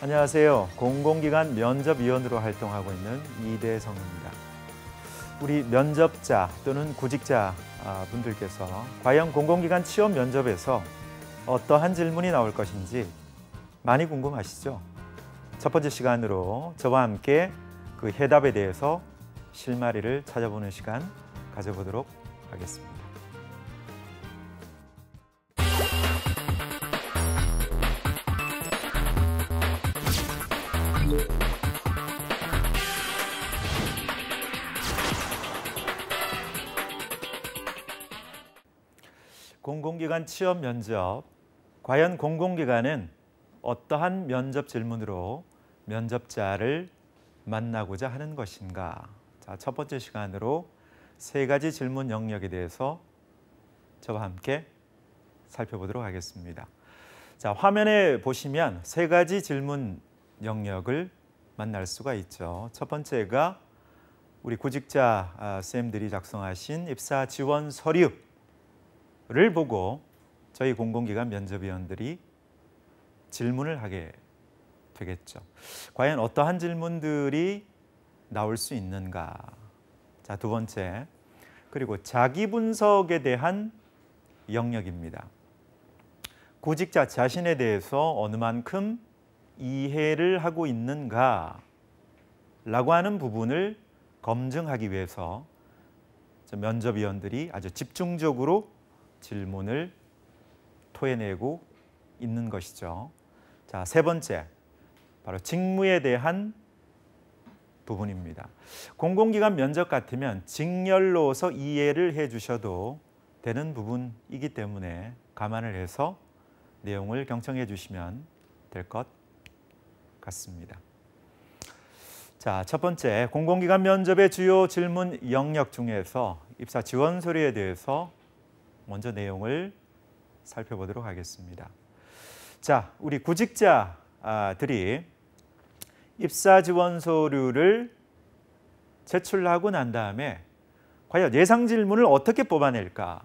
안녕하세요. 공공기관 면접위원으로 활동하고 있는 이대성입니다. 우리 면접자 또는 구직자 아, 분들께서 과연 공공기관 취업 면접에서 어떠한 질문이 나올 것인지 많이 궁금하시죠? 첫 번째 시간으로 저와 함께 그 해답에 대해서 실마리를 찾아보는 시간 가져보도록 하겠습니다. 공공기관 취업 면접, 과연 공공기관은 어떠한 면접 질문으로 면접자를 만나고자 하는 것인가? 자, 첫 번째 시간으로 세 가지 질문 영역에 대해서 저와 함께 살펴보도록 하겠습니다. 자, 화면에 보시면 세 가지 질문 영역을 만날 수가 있죠. 첫 번째가 우리 구직자 아, 쌤들이 작성하신 입사 지원 서류 를 보고 저희 공공기관 면접위원들이 질문을 하게 되겠죠. 과연 어떠한 질문들이 나올 수 있는가? 자, 두 번째. 그리고 자기 분석에 대한 영역입니다. 구직자 자신에 대해서 어느 만큼 이해를 하고 있는가 라고 하는 부분을 검증하기 위해서 면접위원들이 아주 집중적으로 질문을 토해내고 있는 것이죠. 자, 세 번째. 바로 직무에 대한 부분입니다. 공공기관 면접 같으면 직렬로서 이해를 해 주셔도 되는 부분이기 때문에 감안을 해서 내용을 경청해 주시면 될 것 같습니다. 자, 첫 번째 공공기관 면접의 주요 질문 영역 중에서 입사 지원 서류에 대해서 먼저 내용을 살펴보도록 하겠습니다. 자, 우리 구직자들이 입사 지원 서류를 제출하고 난 다음에 과연 예상 질문을 어떻게 뽑아낼까?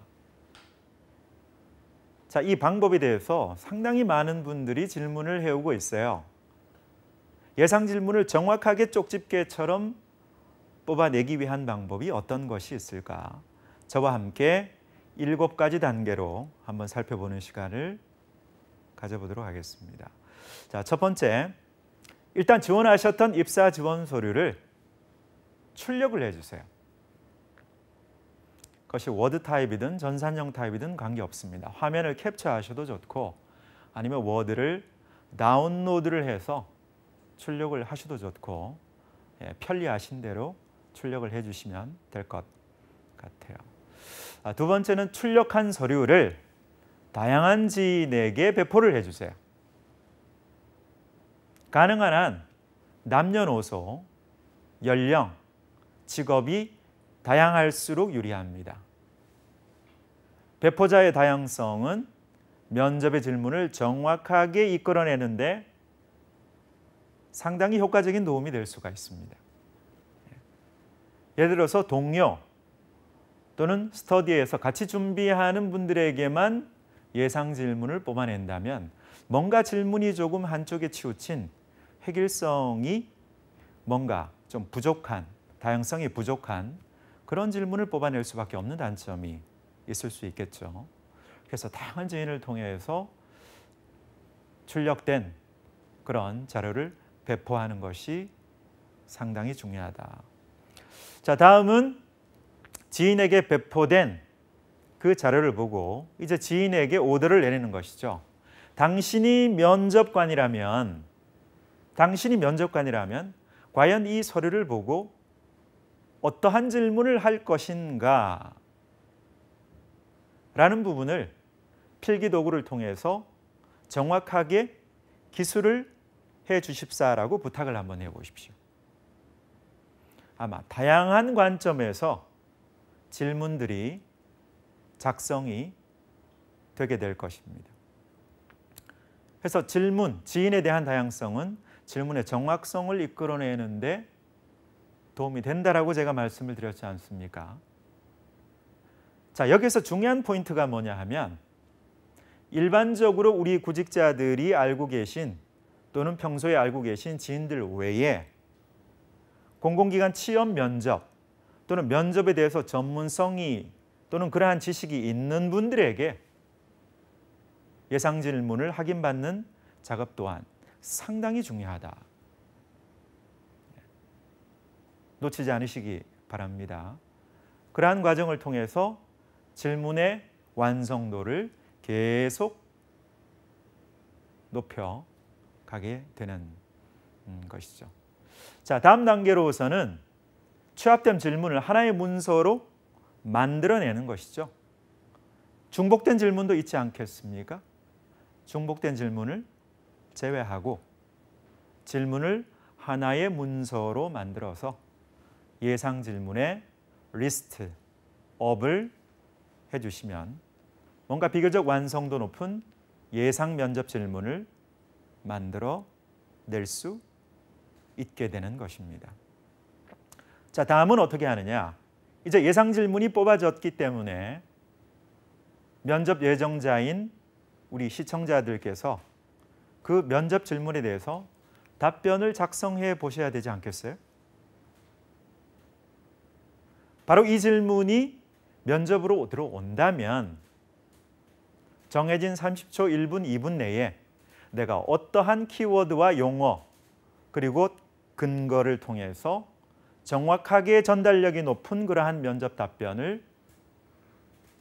자, 이 방법에 대해서 상당히 많은 분들이 질문을 해오고 있어요. 예상 질문을 정확하게 쪽집게처럼 뽑아내기 위한 방법이 어떤 것이 있을까? 저와 함께 일곱 가지 단계로 한번 살펴보는 시간을 가져보도록 하겠습니다. 자, 첫 번째. 일단 지원하셨던 입사 지원 서류를 출력을 해 주세요. 그것이 워드 타입이든 전산형 타입이든 관계없습니다. 화면을 캡처하셔도 좋고 아니면 워드를 다운로드를 해서 출력을 하셔도 좋고 예, 편리하신 대로 출력을 해주시면 될 것 같아요. 아, 두 번째는 출력한 서류를 다양한 지인에게 배포를 해주세요. 가능한 한 남녀노소, 연령, 직업이 다양할수록 유리합니다. 배포자의 다양성은 면접의 질문을 정확하게 이끌어내는데 상당히 효과적인 도움이 될 수가 있습니다. 예. 예를 들어서 동료, 또는 스터디에서 같이 준비하는 분들에게만 예상 질문을 뽑아낸다면 뭔가 질문이 조금 한쪽에 치우친 획일성이 뭔가 좀 부족한, 다양성이 부족한 그런 질문을 뽑아낼 수밖에 없는 단점이 있을 수 있겠죠. 그래서 다양한 지인을 통해서 출력된 그런 자료를 배포하는 것이 상당히 중요하다. 자, 다음은 지인에게 배포된 그 자료를 보고 이제 지인에게 오더를 내리는 것이죠. 당신이 면접관이라면 당신이 면접관이라면 과연 이 서류를 보고 어떠한 질문을 할 것인가 라는 부분을 필기 도구를 통해서 정확하게 기술을 해 주십사라고 부탁을 한번 해 보십시오. 아마 다양한 관점에서 질문들이 작성이 되게 될 것입니다. 그래서 질문, 지인에 대한 다양성은 질문의 정확성을 이끌어내는데 도움이 된다라고 제가 말씀을 드렸지 않습니까? 자, 여기서 중요한 포인트가 뭐냐 하면 일반적으로 우리 구직자들이 알고 계신 또는 평소에 알고 계신 지인들 외에 공공기관 취업 면접 또는 면접에 대해서 전문성이 또는 그러한 지식이 있는 분들에게 예상 질문을 확인받는 작업 또한 상당히 중요하다. 예. 놓치지 않으시기 바랍니다. 그러한 과정을 통해서 질문의 완성도를 계속 높여 가게 되는 음, 것이죠. 자, 다음 단계로서는 취합된 질문을 하나의 문서로 만들어내는 것이죠. 중복된 질문도 있지 않겠습니까? 중복된 질문을 제외하고 질문을 하나의 문서로 만들어서 예상 질문의 리스트 업을 해주시면 뭔가 비교적 완성도 높은 예상 면접 질문을 만들어 낼 수 있게 되는 것입니다. 자, 다음은 어떻게 하느냐? 이제 예상 질문이 뽑아졌기 때문에 면접 예정자인 우리 시청자들께서 그 면접 질문에 대해서 답변을 작성해 보셔야 되지 않겠어요? 바로 이 질문이 면접으로 들어온다면 정해진 30초 1분 2분 내에 내가 어떠한 키워드와 용어 그리고 근거를 통해서 정확하게 전달력이 높은 그러한 면접 답변을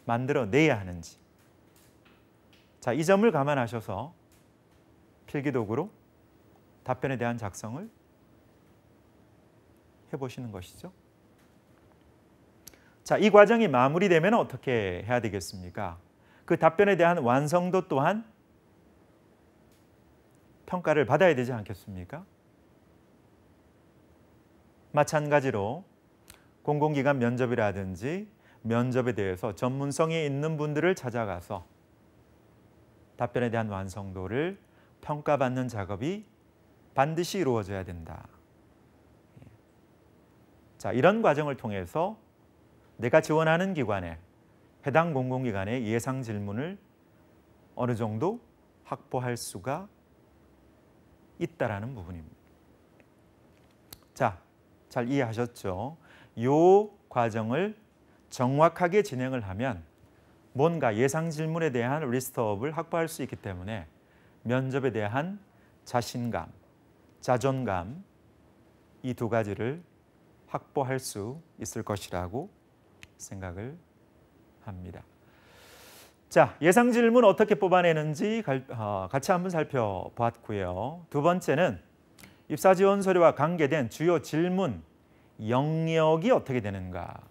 만들어내야 하는지. 자, 이 점을 감안하셔서 필기도구로 답변에 대한 작성을 해보시는 것이죠. 자, 이 과정이 마무리되면 어떻게 해야 되겠습니까? 그 답변에 대한 완성도 또한 평가를 받아야 되지 않겠습니까? 마찬가지로 공공기관 면접이라든지 면접에 대해서 전문성이 있는 분들을 찾아가서 답변에 대한 완성도를 평가받는 작업이 반드시 이루어져야 된다. 자, 이런 과정을 통해서 내가 지원하는 기관에 해당 공공기관의 예상 질문을 어느 정도 확보할 수가 있다라는 부분입니다. 자, 잘 이해하셨죠? 요 과정을 정확하게 진행을 하면 뭔가 예상 질문에 대한 리스트업을 확보할 수 있기 때문에 면접에 대한 자신감, 자존감 이 두 가지를 확보할 수 있을 것이라고 생각을 합니다. 자, 예상 질문 어떻게 뽑아내는지 어, 같이 한번 살펴보았고요. 두 번째는 입사 지원 서류와 관계된 주요 질문 영역이 어떻게 되는가?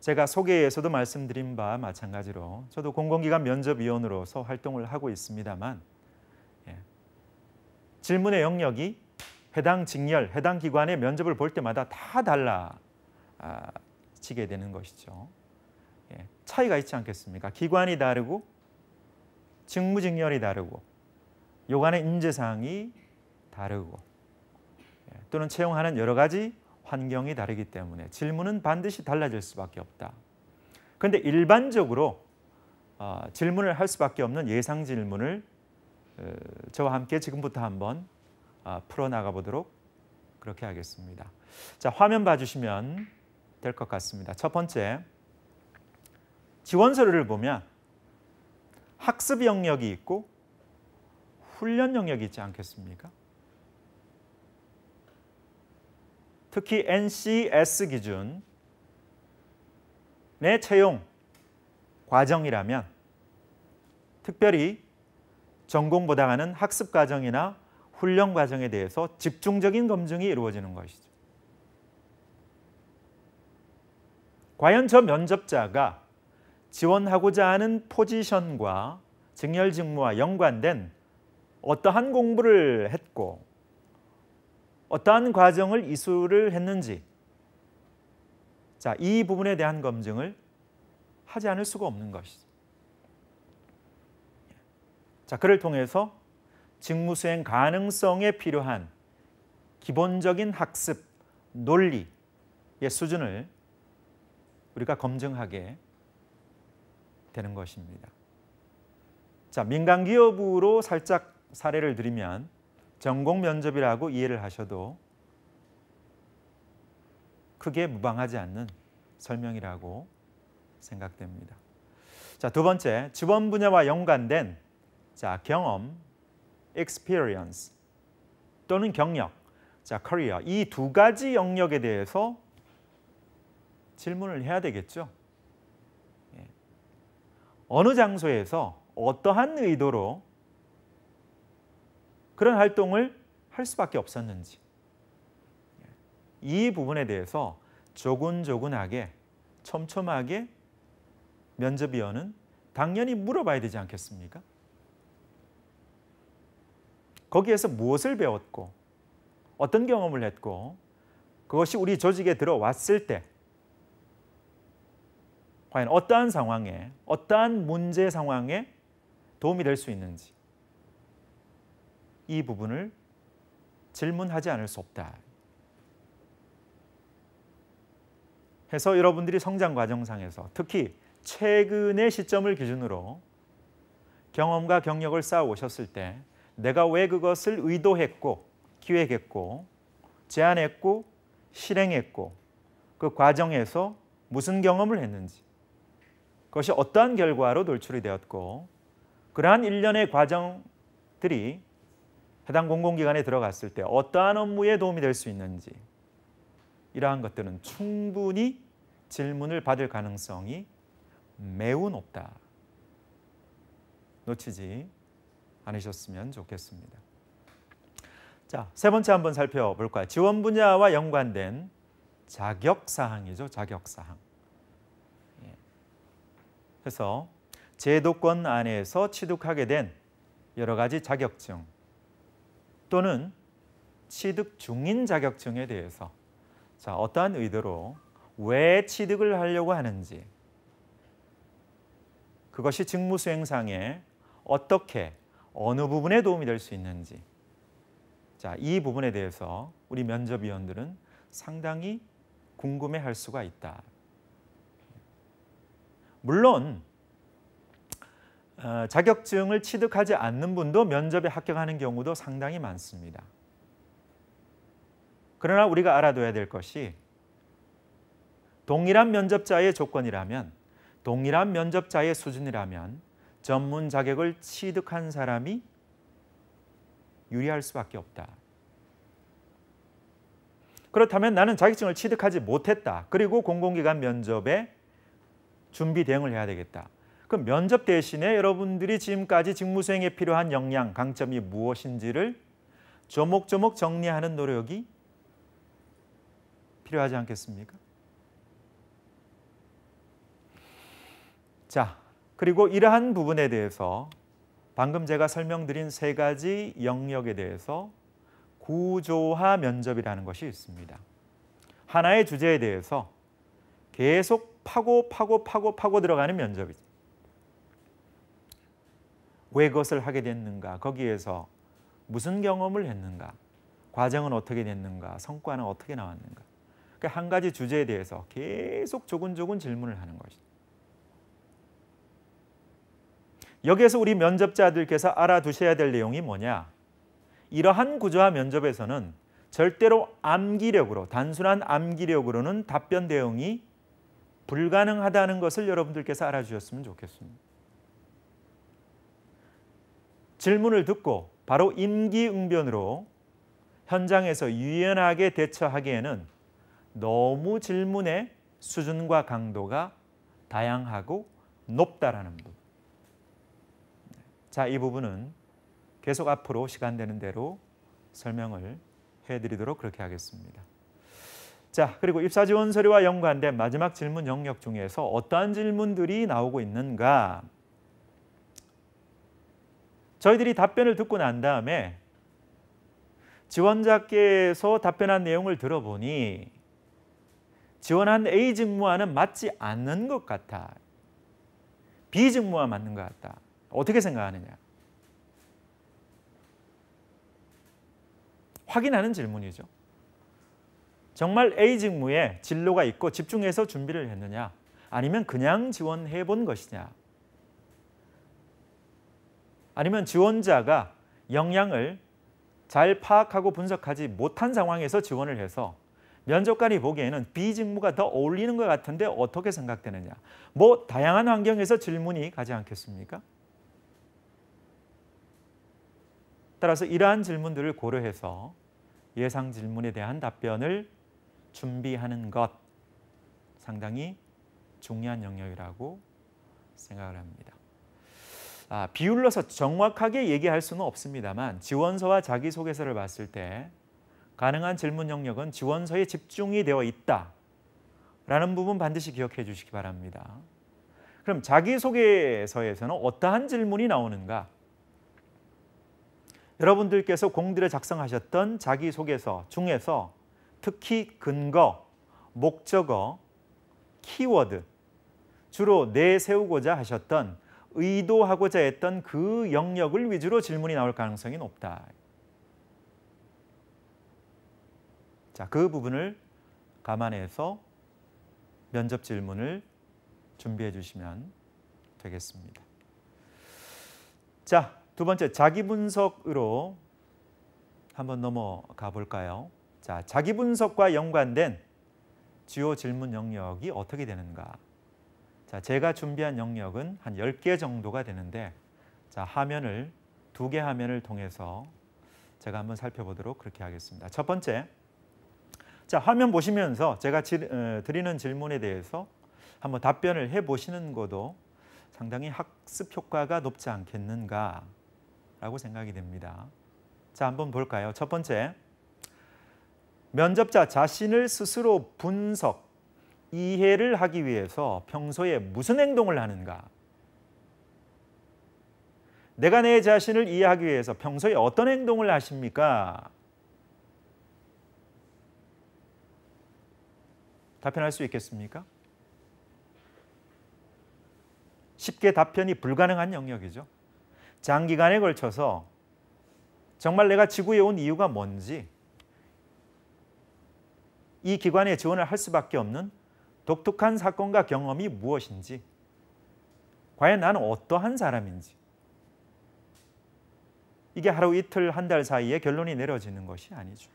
제가 소개에서도 말씀드린 바 마찬가지로 저도 공공기관 면접위원으로서 활동을 하고 있습니다만 예. 질문의 영역이 해당 직렬, 해당 기관의 면접을 볼 때마다 다 달라지게 아, 되는 것이죠. 예. 차이가 있지 않겠습니까? 기관이 다르고 직무직렬이 다르고 요간의 인재상이 다르고 예, 또는 채용하는 여러 가지 환경이 다르기 때문에 질문은 반드시 달라질 수밖에 없다. 그런데 일반적으로 어, 질문을 할 수밖에 없는 예상 질문을 어, 저와 함께 지금부터 한번 어, 풀어나가 보도록 그렇게 하겠습니다. 자 화면 봐주시면 될 것 같습니다. 첫 번째 지원서를 보면 학습 영역이 있고 훈련 영역이 있지 않겠습니까? 특히 NCS 기준 내 채용 과정이라면 특별히 전공 보다가는 학습 과정이나 훈련 과정에 대해서 집중적인 검증이 이루어지는 것이죠. 과연 저 면접자가 지원하고자 하는 포지션과 직렬 직무와 연관된 어떠한 공부를 했고 어떠한 과정을 이수를 했는지 자, 이 부분에 대한 검증을 하지 않을 수가 없는 것이죠. 자, 그를 통해서 직무 수행 가능성에 필요한 기본적인 학습 논리의 수준을 우리가 검증하게 되는 것입니다. 자, 민간 기업으로 살짝 사례를 드리면 전공 면접이라고 이해를 하셔도 크게 무방하지 않는 설명이라고 생각됩니다. 자, 두 번째, 지원 분야와 연관된 자, 경험, experience 또는 경력, 자, 커리어 이 두 가지 영역에 대해서 질문을 해야 되겠죠. 예. 어느 장소에서 어떠한 의도로 그런 활동을 할 수밖에 없었는지 이 부분에 대해서 조근조근하게 촘촘하게 면접위원은 당연히 물어봐야 되지 않겠습니까? 거기에서 무엇을 배웠고 어떤 경험을 했고 그것이 우리 조직에 들어왔을 때 과연 어떠한 상황에 어떠한 문제 상황에 도움이 될 수 있는지 이 부분을 질문하지 않을 수 없다. 해서 여러분들이 성장 과정상에서 특히 최근의 시점을 기준으로 경험과 경력을 쌓아 오셨을 때 내가 왜 그것을 의도했고 기획했고 제안했고 실행했고 그 과정에서 무슨 경험을 했는지 그것이 어떠한 결과로 돌출이 되었고 그러한 일련의 과정들이 해당 공공기관에 들어갔을 때 어떠한 업무에 도움이 될 수 있는지 이러한 것들은 충분히 질문을 받을 가능성이 매우 높다. 놓치지 않으셨으면 좋겠습니다. 자, 세 번째 한번 살펴볼까요? 지원 분야와 연관된 자격 사항이죠. 자격 사항. 그래서 예. 제도권 안에서 취득하게 된 여러 가지 자격증 또는 취득 중인 자격증에 대해서 자, 어떠한 의도로 왜 취득을 하려고 하는지 그것이 직무 수행상에 어떻게 어느 부분에 도움이 될 수 있는지 자, 이 부분에 대해서 우리 면접위원들은 상당히 궁금해 할 수가 있다. 물론 어, 자격증을 취득하지 않는 분도 면접에 합격하는 경우도 상당히 많습니다. 그러나 우리가 알아둬야 될 것이 동일한 면접자의 조건이라면 동일한 면접자의 수준이라면 전문 자격을 취득한 사람이 유리할 수밖에 없다. 그렇다면 나는 자격증을 취득하지 못했다. 그리고 공공기관 면접에 준비 대응을 해야 되겠다. 그 면접 대신에 여러분들이 지금까지 직무수행에 필요한 역량, 강점이 무엇인지를 조목조목 정리하는 노력이 필요하지 않겠습니까? 자, 그리고 이러한 부분에 대해서 방금 제가 설명드린 세 가지 영역에 대해서 구조화 면접이라는 것이 있습니다. 하나의 주제에 대해서 계속 파고 파고 파고 파고 들어가는 면접이죠. 왜 그것을 하게 됐는가? 거기에서 무슨 경험을 했는가? 과정은 어떻게 됐는가? 성과는 어떻게 나왔는가? 그한 그러니까 가지 주제에 대해서 계속 조근조근 질문을 하는 것이죠. 여기에서 우리 면접자들께서 알아두셔야 될 내용이 뭐냐? 이러한 구조와 면접에서는 절대로 암기력으로 단순한 암기력으로는 답변 대응이 불가능하다는 것을 여러분들께서 알아주셨으면 좋겠습니다. 질문을 듣고 바로 임기응변으로 현장에서 유연하게 대처하기에는 너무 질문의 수준과 강도가 다양하고 높다라는 부분. 자, 이 부분은 계속 앞으로 시간 되는 대로 설명을 해드리도록 그렇게 하겠습니다. 자, 그리고 입사 지원 서류와 연관된 마지막 질문 영역 중에서 어떠한 질문들이 나오고 있는가 저희들이 답변을 듣고 난 다음에 지원자께서 답변한 내용을 들어보니 지원한 A 직무와는 맞지 않는 것 같아. B 직무와 맞는 것 같다. 어떻게 생각하느냐? 확인하는 질문이죠. 정말 A 직무에 진로가 있고 집중해서 준비를 했느냐? 아니면 그냥 지원해 본 것이냐? 아니면 지원자가 역량을 잘 파악하고 분석하지 못한 상황에서 지원을 해서 면접관이 보기에는 비 직무가 더 어울리는 것 같은데 어떻게 생각되느냐. 뭐 다양한 환경에서 질문이 가지 않겠습니까? 따라서 이러한 질문들을 고려해서 예상 질문에 대한 답변을 준비하는 것 상당히 중요한 영역이라고 생각을 합니다. 아, 비율로서 정확하게 얘기할 수는 없습니다만 지원서와 자기소개서를 봤을 때 가능한 질문 영역은 지원서에 집중이 되어 있다 라는 부분 반드시 기억해 주시기 바랍니다. 그럼 자기소개서에서는 어떠한 질문이 나오는가? 여러분들께서 공들여 작성하셨던 자기소개서 중에서 특히 근거, 목적어, 키워드, 주로 내세우고자 하셨던 의도하고자 했던 그 영역을 위주로 질문이 나올 가능성이 높다. 자, 그 부분을 감안해서 면접 질문을 준비해 주시면 되겠습니다. 자, 두 번째 자기 분석으로 한번 넘어가 볼까요? 자, 자기 분석과 연관된 주요 질문 영역이 어떻게 되는가? 자, 제가 준비한 영역은 한 10개 정도가 되는데 자, 화면을 두 개 화면을 통해서 제가 한번 살펴보도록 그렇게 하겠습니다. 첫 번째, 자 화면 보시면서 제가 지, 에, 어, 드리는 질문에 대해서 한번 답변을 해보시는 것도 상당히 학습 효과가 높지 않겠는가라고 생각이 됩니다. 자 한번 볼까요? 첫 번째, 면접자 자신을 스스로 분석, 이해를 하기 위해서 평소에 무슨 행동을 하는가? 내가 내 자신을 이해하기 위해서 평소에 어떤 행동을 하십니까? 답변할 수 있겠습니까? 쉽게 답변이 불가능한 영역이죠. 장기간에 걸쳐서 정말 내가 지구에 온 이유가 뭔지 이 기관에 지원을 할 수밖에 없는 독특한 사건과 경험이 무엇인지, 과연 나는 어떠한 사람인지, 이게 하루 이틀 한 달 사이에 결론이 내려지는 것이 아니죠.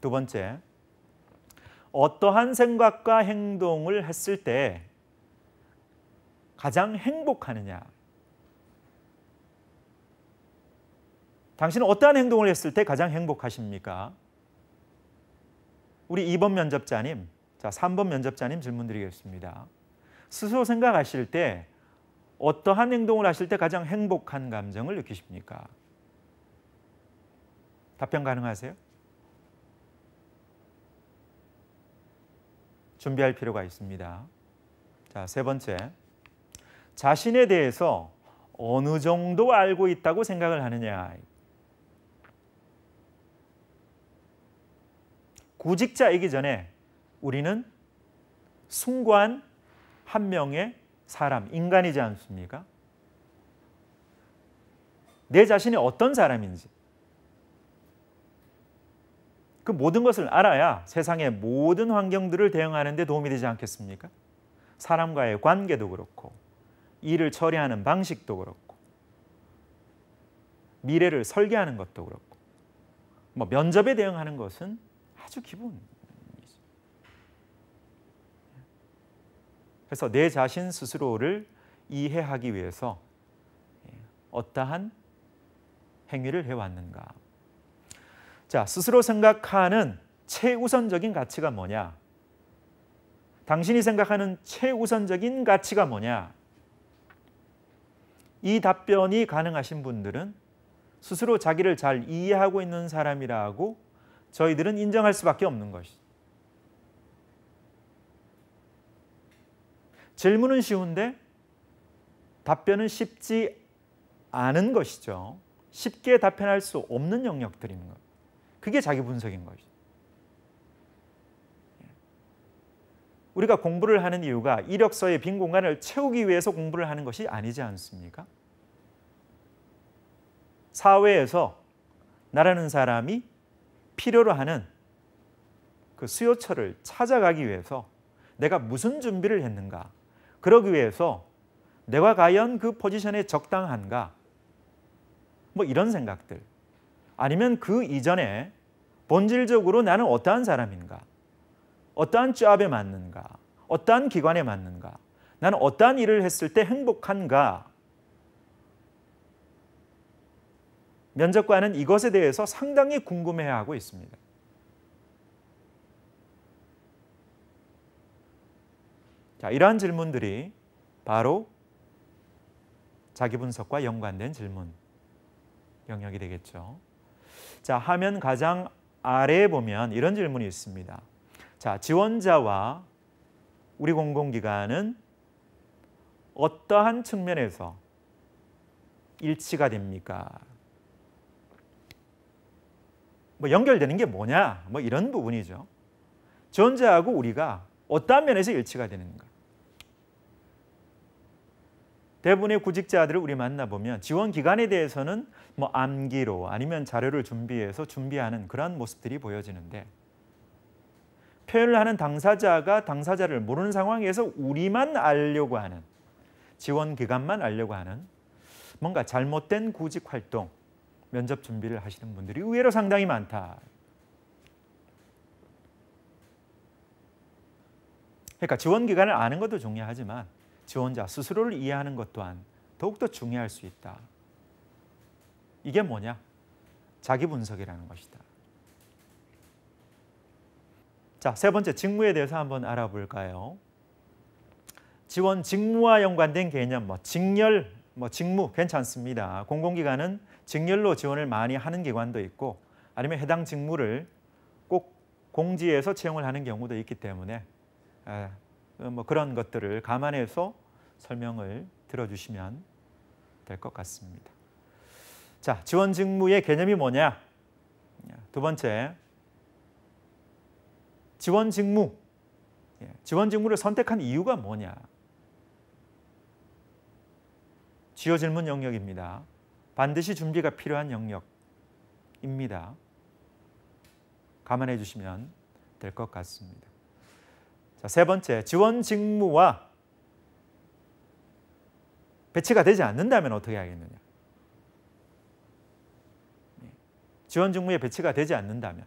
두 번째, 어떠한 생각과 행동을 했을 때 가장 행복하느냐? 당신은 어떠한 행동을 했을 때 가장 행복하십니까? 우리 2번 면접자님, 자 3번 면접자님 질문드리겠습니다. 스스로 생각하실 때 어떠한 행동을 하실 때 가장 행복한 감정을 느끼십니까? 답변 가능하세요? 준비할 필요가 있습니다. 자, 세 번째. 자신에 대해서 어느 정도 알고 있다고 생각을 하느냐. 구직자이기 전에 우리는 숭고한 한 명의 사람, 인간이지 않습니까? 내 자신이 어떤 사람인지 그 모든 것을 알아야 세상의 모든 환경들을 대응하는 데 도움이 되지 않겠습니까? 사람과의 관계도 그렇고 일을 처리하는 방식도 그렇고 미래를 설계하는 것도 그렇고 뭐 면접에 대응하는 것은 아주 기본. 그래서 내 자신 스스로를 이해하기 위해서 예, 어떠한 행위를 해왔는가. 자, 스스로 생각하는 최우선적인 가치가 뭐냐? 당신이 생각하는 최우선적인 가치가 뭐냐? 이 답변이 가능하신 분들은 스스로 자기를 잘 이해하고 있는 사람이라고 저희들은 인정할 수밖에 없는 것이죠. 질문은 쉬운데 답변은 쉽지 않은 것이죠. 쉽게 답변할 수 없는 영역들인 것. 그게 자기 분석인 것이 우리가 공부를 하는 이유가 이력서의 빈 공간을 채우기 위해서 공부를 하는 것이 아니지 않습니까? 사회에서 나라는 사람이 필요로 하는 그 수요처를 찾아가기 위해서 내가 무슨 준비를 했는가? 그러기 위해서 내가 과연 그 포지션에 적당한가? 뭐 이런 생각들. 아니면 그 이전에 본질적으로 나는 어떠한 사람인가? 어떠한 짭에 맞는가? 어떠한 기관에 맞는가? 나는 어떠한 일을 했을 때 행복한가? 면접관은 이것에 대해서 상당히 궁금해하고 있습니다. 자, 이러한 질문들이 바로 자기 분석과 연관된 질문 영역이 되겠죠. 자, 화면 가장 아래에 보면 이런 질문이 있습니다. 자, 지원자와 우리 공공기관은 어떠한 측면에서 일치가 됩니까? 뭐 연결되는 게 뭐냐 뭐 이런 부분이죠. 존재하고 우리가 어떤 면에서 일치가 되는가. 대부분의 구직자들을 우리 만나보면 지원 기간에 대해서는 뭐 암기로 아니면 자료를 준비해서 준비하는 그러 모습들이 보여지는데 표현을 하는 당사자가 당사자를 모르는 상황에서 우리만 알려고 하는 지원 기간만 알려고 하는 뭔가 잘못된 구직 활동 면접 준비를 하시는 분들이 의외로 상당히 많다. 그러니까 지원 기간을 아는 것도 중요하지만 지원자 스스로를 이해하는 것 또한 더욱더 중요할 수 있다. 이게 뭐냐? 자기 분석이라는 것이다. 자, 세 번째 직무에 대해서 한번 알아볼까요? 지원 직무와 연관된 개념, 뭐 직렬 뭐 직무 괜찮습니다. 공공기관은 직렬로 지원을 많이 하는 기관도 있고 아니면 해당 직무를 꼭 공지에서 채용을 하는 경우도 있기 때문에 아, 뭐 그런 것들을 감안해서 설명을 들어주시면 될 것 같습니다. 자, 지원 직무의 개념이 뭐냐? 두 번째, 지원 직무. 예, 지원 직무를 선택한 이유가 뭐냐? 지어 질문 영역입니다. 반드시 준비가 필요한 영역입니다. 감안해 주시면 될 것 같습니다. 자, 세 번째, 지원 직무와 배치가 되지 않는다면 어떻게 하겠느냐? 예. 지원 직무에 배치가 되지 않는다면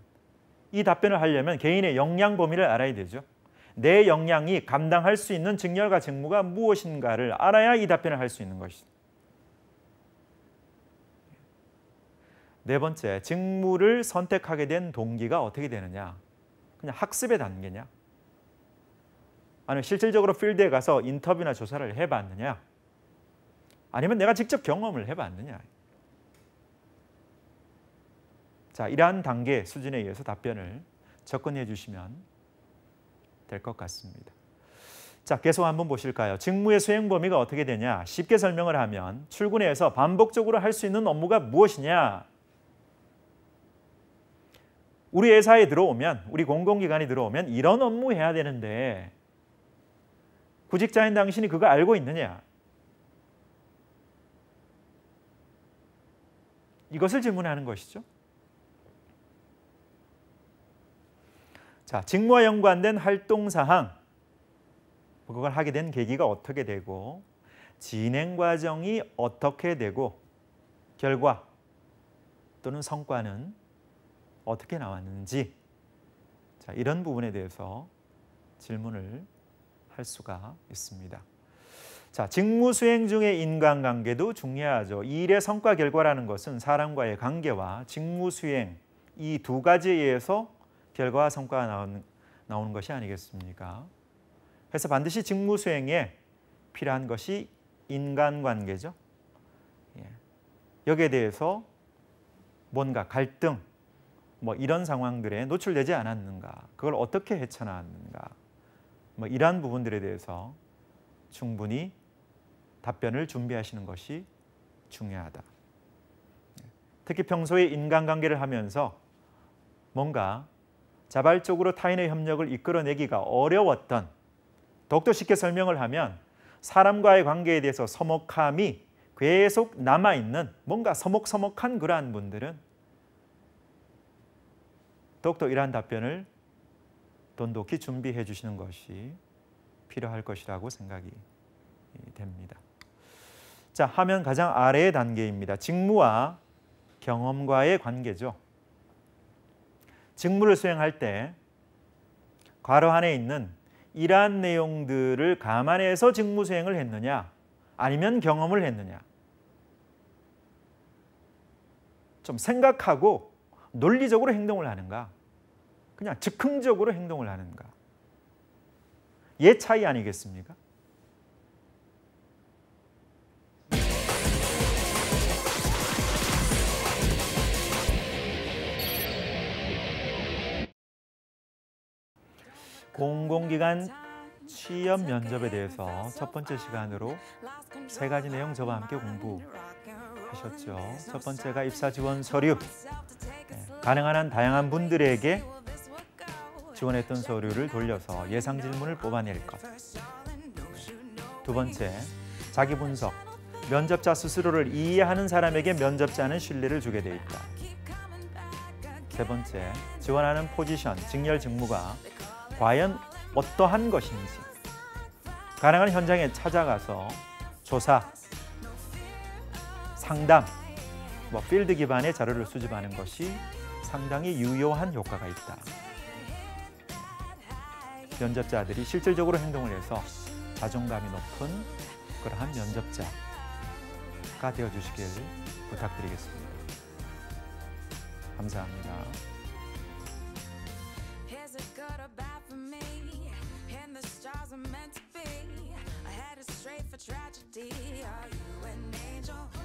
이 답변을 하려면 개인의 역량 범위를 알아야 되죠. 내 역량이 감당할 수 있는 직렬과 직무가 무엇인가를 알아야 이 답변을 할 수 있는 것이죠. 네 번째, 직무를 선택하게 된 동기가 어떻게 되느냐? 그냥 학습의 단계냐? 아니면 실질적으로 필드에 가서 인터뷰나 조사를 해봤느냐? 아니면 내가 직접 경험을 해봤느냐? 자, 이러한 단계 수준에 의해서 답변을 접근해 주시면 될 것 같습니다. 자, 계속 한번 보실까요? 직무의 수행 범위가 어떻게 되냐? 쉽게 설명을 하면 출근해서 반복적으로 할 수 있는 업무가 무엇이냐? 우리 회사에 들어오면 우리 공공기관이 들어오면 이런 업무 해야 되는데 구직자인 그 당신이 그거 알고 있느냐? 이것을 질문하는 것이죠. 자, 직무와 연관된 활동 사항 그걸 하게 된 계기가 어떻게 되고 진행 과정이 어떻게 되고 결과 또는 성과는 어떻게 나왔는지 자, 이런 부분에 대해서 질문을 할 수가 있습니다. 자, 직무 수행 중의 인간관계도 중요하죠. 일의 성과 결과라는 것은 사람과의 관계와 직무 수행 이 두 가지에 의해서 결과와 성과가 나오 나오는 것이 아니겠습니까? 그래서 반드시 직무 수행에 필요한 것이 인간관계죠. 예. 여기에 대해서 뭔가 갈등, 뭐 이런 상황들에 노출되지 않았는가, 그걸 어떻게 헤쳐나왔는가, 뭐 이러한 부분들에 대해서 충분히 답변을 준비하시는 것이 중요하다. 특히 평소에 인간관계를 하면서 뭔가 자발적으로 타인의 협력을 이끌어내기가 어려웠던 더욱더 쉽게 설명을 하면 사람과의 관계에 대해서 서먹함이 계속 남아있는 뭔가 서먹서먹한 그러한 분들은 더욱더 이러한 답변을 돈독히 준비해 주시는 것이 필요할 것이라고 생각이 됩니다. 자, 화면 가장 아래의 단계입니다. 직무와 경험과의 관계죠. 직무를 수행할 때 괄호 안에 있는 이러한 내용들을 감안해서 직무 수행을 했느냐 아니면 경험을 했느냐 좀 생각하고 논리적으로 행동을 하는가? 그냥 즉흥적으로 행동을 하는가? 얘 차이 아니겠습니까? 공공기관 취업 면접에 대해서 첫 번째 시간으로 세 가지 내용 저와 함께 공부하셨죠. 첫 번째가 입사 지원 서류, 가능한 한 다양한 분들에게 지원했던 서류를 돌려서 예상 질문을 뽑아낼 것. 두 번째, 자기 분석. 면접자 스스로를 이해하는 사람에게 면접자는 신뢰를 주게 돼 있다. 세 번째, 지원하는 포지션, 직렬 직무가 과연 어떠한 것인지 가능한 현장에 찾아가서 조사, 상담, 뭐 필드 기반의 자료를 수집하는 것이 상당히 유효한 효과가 있다. 면접자들이 실질적으로 행동을 해서 자존감이 높은 그러한 면접자가 되어주시길 부탁드리겠습니다. 감사합니다. tragedy. Are you an angel?